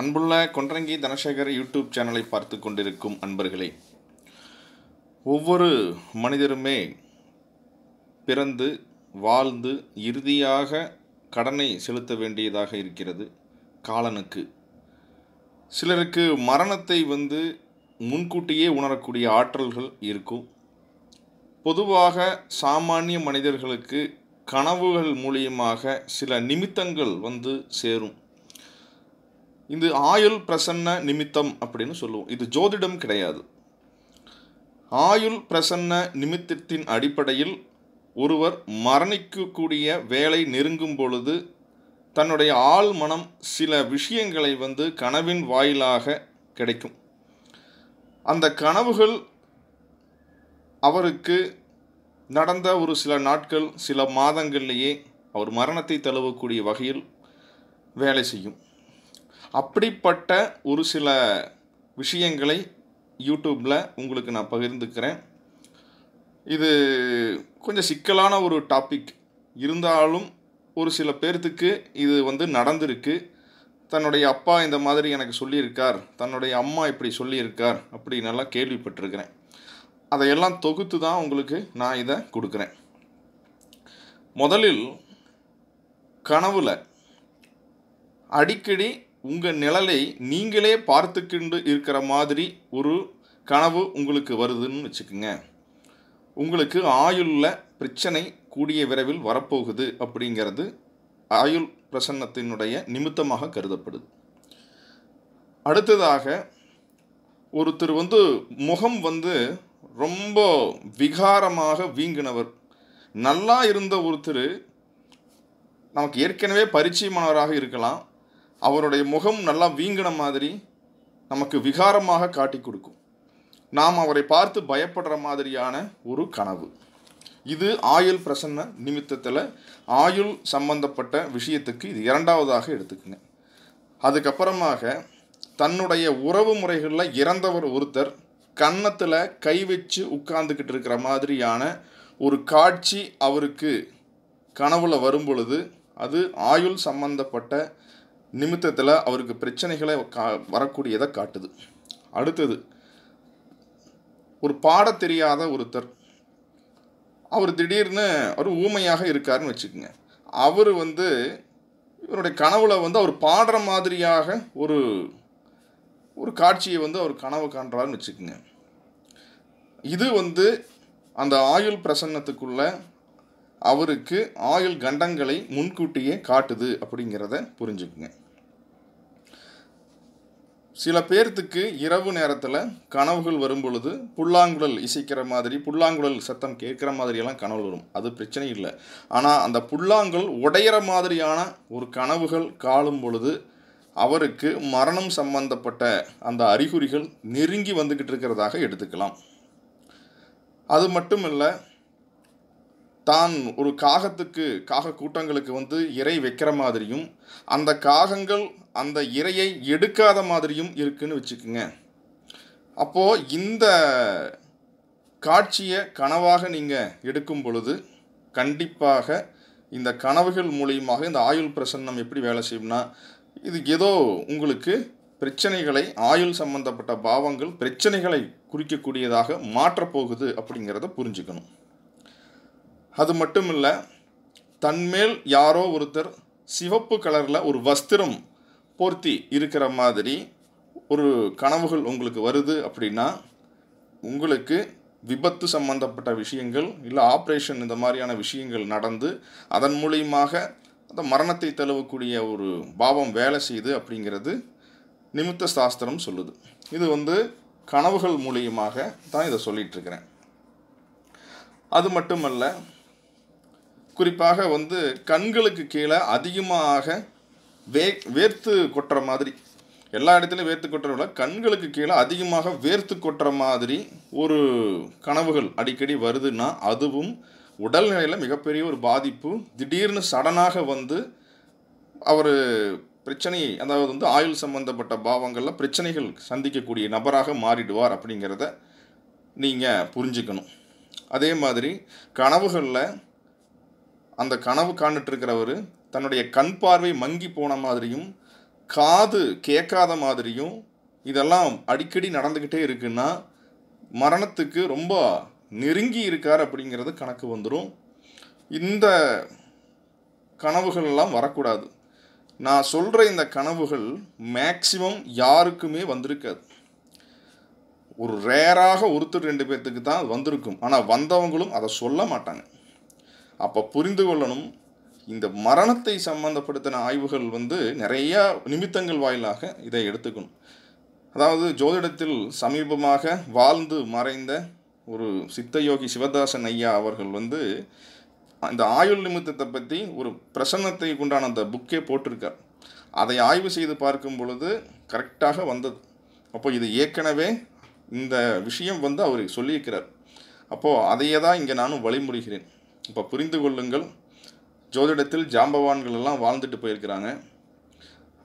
அன்புள்ள கொன்றங்கி தனசேகர் யூடியூப் சேனலை பார்த்து கொண்டிருக்கும் அன்பர்களே ஒவ்வொரு மனிதருமே பிறந்து வாழ்ந்து இறுதியாக கடனை செலுத்த வேண்டியதாக இருக்கிறது காலனுக்கு சிலருக்கு மரணத்தை வந்து முன்கூட்டியே உணரக்கூடிய ஆற்றல்கள் இருக்கும் பொதுவாக சாமானிய மனிதர்களுக்கு கனவுகள் மூலியமாக சில நிமித்தங்கள் வந்து சேரும் இது ஆயுள் பிரசன்ன நிமித்தம் அப்படின்னு சொல்லுவோம் இது ஜோதிடம் கிடையாது ஆயுள் பிரசன்ன நிமித்தத்தின் அடிப்படையில் ஒருவர் மரணிக்கக்கூடிய வேலை நெருங்கும் பொழுது தன்னுடைய ஆள் மனம் சில விஷயங்களை வந்து கனவின் வாயிலாக கிடைக்கும் அந்த கனவுகள் அவருக்கு நடந்த ஒரு சில நாட்கள் சில மாதங்கள்லேயே அவர் மரணத்தை தழுவக்கூடிய வகையில் வேலை செய்யும் அப்படிப்பட்ட ஒரு சில விஷயங்களை யூடியூப்பில் உங்களுக்கு நான் பகிர்ந்துக்கிறேன் இது கொஞ்சம் சிக்கலான ஒரு டாபிக் இருந்தாலும் ஒரு சில பேர்த்துக்கு இது வந்து நடந்திருக்கு தன்னுடைய அப்பா இந்த மாதிரி எனக்கு சொல்லியிருக்கார் தன்னுடைய அம்மா இப்படி சொல்லியிருக்கார் எல்லாம் கேள்விப்பட்டிருக்கிறேன் அதையெல்லாம் தொகுத்து தான் உங்களுக்கு நான் இதை கொடுக்குறேன் முதலில் கனவில் அடிக்கடி உங்கள் நிழலை நீங்களே பார்த்துக்கிண்டு இருக்கிற மாதிரி ஒரு கனவு உங்களுக்கு வருதுன்னு வச்சுக்கோங்க உங்களுக்கு ஆயுளில் பிரச்சனை கூடிய விரைவில் வரப்போகுது அப்படிங்கிறது ஆயுள் பிரசன்னத்தினுடைய நிமித்தமாக கருதப்படுது அடுத்ததாக ஒருத்தர் வந்து முகம் வந்து ரொம்ப விகாரமாக வீங்கினவர் நல்லா இருந்த ஒருத்தர் நமக்கு ஏற்கனவே பரிச்சயமானவராக இருக்கலாம் அவருடைய முகம் நல்லா வீங்கின மாதிரி நமக்கு விகாரமாக காட்டி கொடுக்கும் நாம் அவரை பார்த்து பயப்படுற மாதிரியான ஒரு கனவு இது ஆயுள் பிரசன்ன நிமித்தத்தில் ஆயுள் சம்பந்தப்பட்ட விஷயத்துக்கு இது இரண்டாவதாக எடுத்துக்கங்க அதுக்கப்புறமாக தன்னுடைய உறவு முறைகளில் இறந்தவர் ஒருத்தர் கன்னத்தில் கை வச்சு உட்கார்ந்துக்கிட்டு இருக்கிற மாதிரியான ஒரு காட்சி அவருக்கு கனவுல வரும் பொழுது அது ஆயுள் சம்பந்தப்பட்ட நிமித்தத்தில் அவருக்கு பிரச்சனைகளை கா வரக்கூடியதை காட்டுது அடுத்தது ஒரு பாட தெரியாத ஒருத்தர் அவர் திடீர்னு அவர் ஊமையாக இருக்காருன்னு வச்சுக்கோங்க அவர் வந்து இவருடைய கனவுல வந்து அவர் பாடுற மாதிரியாக ஒரு ஒரு காட்சியை வந்து அவர் கனவு காண்றாருன்னு வச்சுக்கோங்க இது வந்து அந்த ஆயுள் பிரசன்னத்துக்குள்ள அவருக்கு ஆயுள் கண்டங்களை முன்கூட்டியே காட்டுது அப்படிங்கிறத புரிஞ்சுக்குங்க சில பேர்த்துக்கு இரவு நேரத்தில் கனவுகள் வரும் பொழுது புல்லாங்குழல் இசைக்கிற மாதிரி புல்லாங்குழல் சத்தம் கேட்குற மாதிரியெல்லாம் கனவு வரும் அது பிரச்சனை இல்லை ஆனால் அந்த புல்லாங்குழல் உடையிற மாதிரியான ஒரு கனவுகள் காலும் பொழுது அவருக்கு மரணம் சம்பந்தப்பட்ட அந்த அறிகுறிகள் நெருங்கி வந்துக்கிட்டு இருக்கிறதாக எடுத்துக்கலாம் அது மட்டும் இல்லை தான் ஒரு காகத்துக்கு காக கூட்டங்களுக்கு வந்து இறை வைக்கிற மாதிரியும் அந்த காகங்கள் அந்த இறையை எடுக்காத மாதிரியும் இருக்குன்னு வச்சுக்கோங்க அப்போது இந்த காட்சியை கனவாக நீங்கள் எடுக்கும் பொழுது கண்டிப்பாக இந்த கனவுகள் மூலியமாக இந்த ஆயுள் பிரசன்னம் எப்படி வேலை செய்யும்னா இது ஏதோ உங்களுக்கு பிரச்சனைகளை ஆயுள் சம்பந்தப்பட்ட பாவங்கள் பிரச்சனைகளை குறிக்கக்கூடியதாக மாற்றப்போகுது அப்படிங்கிறத புரிஞ்சுக்கணும் அது மட்டும் இல்லை தன்மேல் யாரோ ஒருத்தர் சிவப்பு கலரில் ஒரு வஸ்திரம் போர்த்தி இருக்கிற மாதிரி ஒரு கனவுகள் உங்களுக்கு வருது அப்படின்னா உங்களுக்கு விபத்து சம்பந்தப்பட்ட விஷயங்கள் இல்லை ஆப்ரேஷன் இந்த மாதிரியான விஷயங்கள் நடந்து அதன் மூலியமாக அந்த மரணத்தை தழுவக்கூடிய ஒரு பாவம் வேலை செய்யுது அப்படிங்கிறது நிமித்த சாஸ்திரம் சொல்லுது இது வந்து கனவுகள் மூலியமாக தான் இதை சொல்லிகிட்ருக்கிறேன் அது மட்டுமல்ல குறிப்பாக வந்து கண்களுக்கு கீழே அதிகமாக வே வேர்த்து கொட்டுற மாதிரி எல்லா இடத்துலையும் வேர்த்து கொட்டுறவில்ல கண்களுக்கு கீழே அதிகமாக வேர்த்து கொட்டுற மாதிரி ஒரு கனவுகள் அடிக்கடி வருதுன்னா அதுவும் உடல்நிலையில் மிகப்பெரிய ஒரு பாதிப்பு திடீர்னு சடனாக வந்து அவர் பிரச்சனை அதாவது வந்து ஆயுள் சம்பந்தப்பட்ட பாவங்களில் பிரச்சனைகள் சந்திக்கக்கூடிய நபராக மாறிடுவார் அப்படிங்கிறத நீங்கள் புரிஞ்சுக்கணும் அதே மாதிரி கனவுகளில் அந்த கனவு காண்டுட்டு இருக்கிறவர் தன்னுடைய கண் பார்வை மங்கி போன மாதிரியும் காது கேட்காத மாதிரியும் இதெல்லாம் அடிக்கடி நடந்துக்கிட்டே இருக்குன்னா மரணத்துக்கு ரொம்ப நெருங்கி இருக்கார் அப்படிங்கிறது கணக்கு வந்துடும் இந்த கனவுகள்லாம் வரக்கூடாது நான் சொல்கிற இந்த கனவுகள் மேக்சிமம் யாருக்குமே வந்திருக்காது ஒரு ரேராக ஒருத்தர் ரெண்டு பேர்த்துக்கு தான் வந்திருக்கும் ஆனால் வந்தவங்களும் அதை சொல்ல மாட்டாங்க அப்போ புரிந்து கொள்ளணும் இந்த மரணத்தை சம்மந்தப்படுத்தின ஆய்வுகள் வந்து நிறையா நிமித்தங்கள் வாயிலாக இதை எடுத்துக்கணும் அதாவது ஜோதிடத்தில் சமீபமாக வாழ்ந்து மறைந்த ஒரு சித்தயோகி சிவதாசன் ஐயா அவர்கள் வந்து இந்த ஆயுள் நிமித்தத்தை பற்றி ஒரு பிரசன்னத்தை உண்டான அந்த புக்கே போட்டிருக்கார் அதை ஆய்வு செய்து பார்க்கும் பொழுது கரெக்டாக வந்தது அப்போ இது ஏற்கனவே இந்த விஷயம் வந்து அவர் சொல்லியிருக்கிறார் அப்போது அதையே தான் இங்கே நானும் வழிமுறைகிறேன் இப்போ புரிந்து கொள்ளுங்கள் ஜோதிடத்தில் ஜாம்பவான்கள் எல்லாம் வாழ்ந்துட்டு போயிருக்கிறாங்க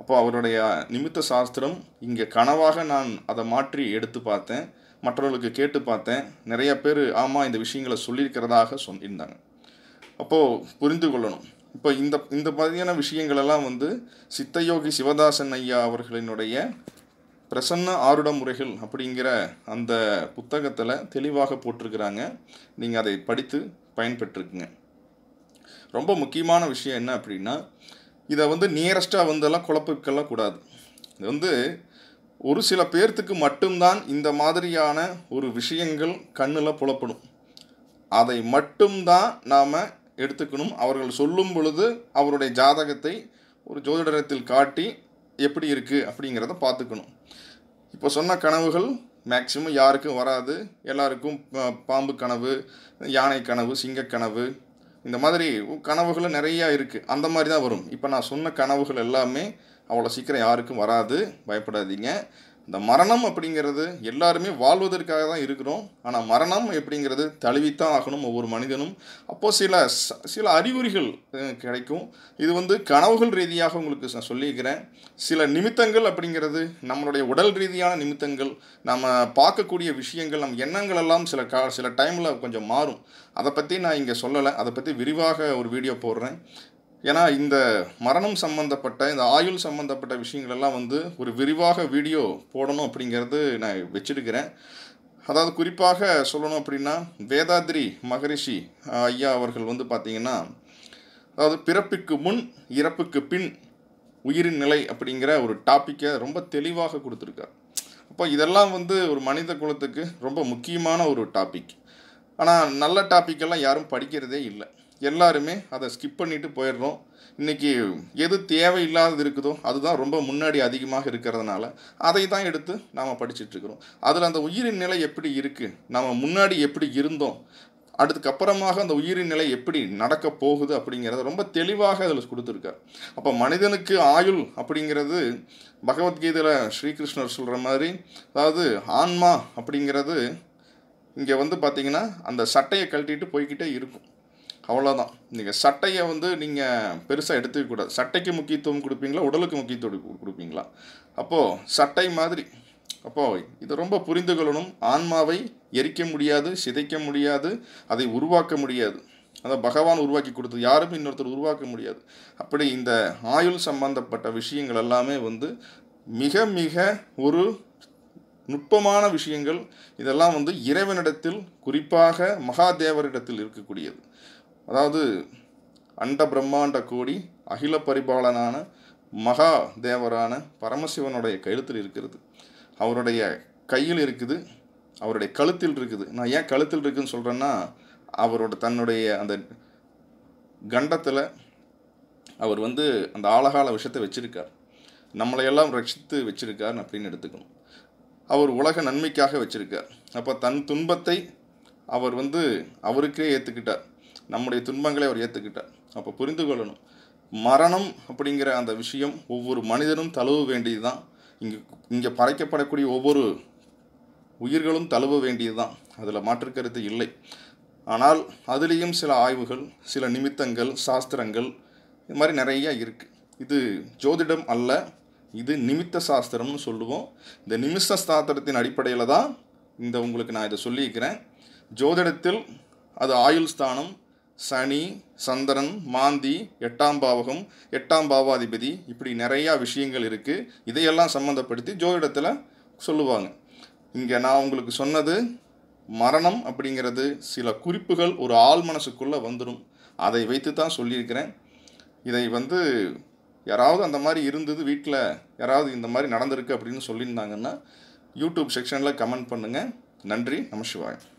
அப்போ அவருடைய நிமித்த சாஸ்திரம் இங்கே கனவாக நான் அதை மாற்றி எடுத்து பார்த்தேன் மற்றவர்களுக்கு கேட்டு பார்த்தேன் நிறைய பேர் ஆமாம் இந்த விஷயங்களை சொல்லியிருக்கிறதாக சொல்லியிருந்தாங்க அப்போது புரிந்து கொள்ளணும் இப்போ இந்த இந்த மாதிரியான விஷயங்களெல்லாம் வந்து சித்தயோகி சிவதாசன் ஐயா அவர்களினுடைய பிரசன்ன ஆருட முறைகள் அப்படிங்கிற அந்த புத்தகத்தில் தெளிவாக போட்டிருக்கிறாங்க நீங்கள் அதை படித்து பயன்பெற்றிருக்குங்க ரொம்ப முக்கியமான விஷயம் என்ன அப்படின்னா இதை வந்து நியரஸ்ட்டாக வந்தெல்லாம் குழப்பிக்கலாம் கூடாது இது வந்து ஒரு சில பேர்த்துக்கு மட்டும்தான் இந்த மாதிரியான ஒரு விஷயங்கள் கண்ணில் புலப்படும் அதை மட்டும்தான் நாம் எடுத்துக்கணும் அவர்கள் சொல்லும் பொழுது அவருடைய ஜாதகத்தை ஒரு ஜோதிடத்தில் காட்டி எப்படி இருக்குது அப்படிங்கிறத பார்த்துக்கணும் இப்போ சொன்ன கனவுகள் மேக்சிமம் யாருக்கும் வராது எல்லாருக்கும் பாம்பு கனவு யானை கனவு சிங்கக்கனவு இந்த மாதிரி கனவுகளும் நிறையா இருக்குது அந்த மாதிரி தான் வரும் இப்போ நான் சொன்ன கனவுகள் எல்லாமே அவ்வளோ சீக்கிரம் யாருக்கும் வராது பயப்படாதீங்க இந்த மரணம் அப்படிங்கிறது எல்லாருமே வாழ்வதற்காக தான் இருக்கிறோம் ஆனால் மரணம் அப்படிங்கிறது தழுவித்தான் ஆகணும் ஒவ்வொரு மனிதனும் அப்போது சில சில அறிகுறிகள் கிடைக்கும் இது வந்து கனவுகள் ரீதியாக உங்களுக்கு நான் சொல்லியிருக்கிறேன் சில நிமித்தங்கள் அப்படிங்கிறது நம்மளுடைய உடல் ரீதியான நிமித்தங்கள் நம்ம பார்க்கக்கூடிய விஷயங்கள் நம் எண்ணங்கள் எல்லாம் சில கா சில டைமில் கொஞ்சம் மாறும் அதை பற்றி நான் இங்கே சொல்லலை அதை பற்றி விரிவாக ஒரு வீடியோ போடுறேன் ஏன்னா இந்த மரணம் சம்மந்தப்பட்ட இந்த ஆயுள் சம்மந்தப்பட்ட விஷயங்கள் எல்லாம் வந்து ஒரு விரிவாக வீடியோ போடணும் அப்படிங்கிறது நான் வச்சுருக்கிறேன் அதாவது குறிப்பாக சொல்லணும் அப்படின்னா வேதாத்ரி மகரிஷி ஐயா அவர்கள் வந்து பார்த்திங்கன்னா அதாவது பிறப்புக்கு முன் இறப்புக்கு பின் உயிரின் நிலை அப்படிங்கிற ஒரு டாப்பிக்கை ரொம்ப தெளிவாக கொடுத்துருக்கார் அப்போ இதெல்லாம் வந்து ஒரு மனித குலத்துக்கு ரொம்ப முக்கியமான ஒரு டாபிக் ஆனால் நல்ல டாப்பிக்கெல்லாம் யாரும் படிக்கிறதே இல்லை எல்லாருமே அதை ஸ்கிப் பண்ணிட்டு போயிடுறோம் இன்றைக்கி எது தேவையில்லாதது இருக்குதோ அதுதான் ரொம்ப முன்னாடி அதிகமாக இருக்கிறதுனால அதை தான் எடுத்து நாம் படிச்சுட்ருக்குறோம் அதில் அந்த உயிரின் நிலை எப்படி இருக்குது நாம் முன்னாடி எப்படி இருந்தோம் அதுக்கப்புறமாக அந்த உயிரின் நிலை எப்படி நடக்க போகுது அப்படிங்கிறத ரொம்ப தெளிவாக அதில் கொடுத்துருக்கார் அப்போ மனிதனுக்கு ஆயுள் அப்படிங்கிறது பகவத்கீதையில் ஸ்ரீகிருஷ்ணர் சொல்கிற மாதிரி அதாவது ஆன்மா அப்படிங்கிறது இங்கே வந்து பார்த்திங்கன்னா அந்த சட்டையை கழட்டிட்டு போய்கிட்டே இருக்கும் அவ்வளோதான் நீங்கள் சட்டையை வந்து நீங்கள் பெருசாக எடுத்துக்க கூடாது சட்டைக்கு முக்கியத்துவம் கொடுப்பீங்களா உடலுக்கு முக்கியத்துவம் கொடுப்பீங்களா அப்போது சட்டை மாதிரி அப்போது இதை ரொம்ப புரிந்து கொள்ளணும் ஆன்மாவை எரிக்க முடியாது சிதைக்க முடியாது அதை உருவாக்க முடியாது அதான் பகவான் உருவாக்கி கொடுத்தது யாரும் இன்னொருத்தர் உருவாக்க முடியாது அப்படி இந்த ஆயுள் சம்பந்தப்பட்ட விஷயங்கள் எல்லாமே வந்து மிக மிக ஒரு நுட்பமான விஷயங்கள் இதெல்லாம் வந்து இறைவனிடத்தில் குறிப்பாக மகாதேவரிடத்தில் இருக்கக்கூடியது அதாவது அண்ட பிரம்மாண்ட கோடி அகில பரிபாலனான மகா தேவரான பரமசிவனுடைய கழுத்தில் இருக்கிறது அவருடைய கையில் இருக்குது அவருடைய கழுத்தில் இருக்குது நான் ஏன் கழுத்தில் இருக்குதுன்னு சொல்கிறேன்னா அவரோட தன்னுடைய அந்த கண்டத்தில் அவர் வந்து அந்த ஆழகால விஷயத்தை வச்சுருக்கார் நம்மளையெல்லாம் ரட்சித்து வச்சுருக்கார் அப்படின்னு எடுத்துக்கணும் அவர் உலக நன்மைக்காக வச்சுருக்கார் அப்போ தன் துன்பத்தை அவர் வந்து அவருக்கே ஏற்றுக்கிட்டார் நம்முடைய துன்பங்களை அவர் ஏற்றுக்கிட்டார் அப்போ புரிந்து கொள்ளணும் மரணம் அப்படிங்கிற அந்த விஷயம் ஒவ்வொரு மனிதனும் தழுவ வேண்டியது தான் இங்கே இங்கே பறைக்கப்படக்கூடிய ஒவ்வொரு உயிர்களும் தழுவ வேண்டியது தான் அதில் மாற்றுக்கருத்து இல்லை ஆனால் அதுலேயும் சில ஆய்வுகள் சில நிமித்தங்கள் சாஸ்திரங்கள் இது மாதிரி நிறையா இருக்குது இது ஜோதிடம் அல்ல இது நிமித்த சாஸ்திரம்னு சொல்லுவோம் இந்த நிமித்த சாஸ்திரத்தின் அடிப்படையில் தான் இந்த உங்களுக்கு நான் இதை சொல்லியிருக்கிறேன் ஜோதிடத்தில் அது ஆயுள் ஸ்தானம் சனி சந்திரன் மாந்தி எட்டாம் பாவகம் எட்டாம் பாவாதிபதி இப்படி நிறையா விஷயங்கள் இருக்குது இதையெல்லாம் சம்மந்தப்படுத்தி ஜோதிடத்தில் சொல்லுவாங்க இங்கே நான் உங்களுக்கு சொன்னது மரணம் அப்படிங்கிறது சில குறிப்புகள் ஒரு ஆள் மனசுக்குள்ளே வந்துடும் அதை வைத்து தான் சொல்லியிருக்கிறேன் இதை வந்து யாராவது அந்த மாதிரி இருந்தது வீட்டில் யாராவது இந்த மாதிரி நடந்திருக்கு அப்படின்னு சொல்லியிருந்தாங்கன்னா யூடியூப் செக்ஷனில் கமெண்ட் பண்ணுங்கள் நன்றி நமசிவாயம்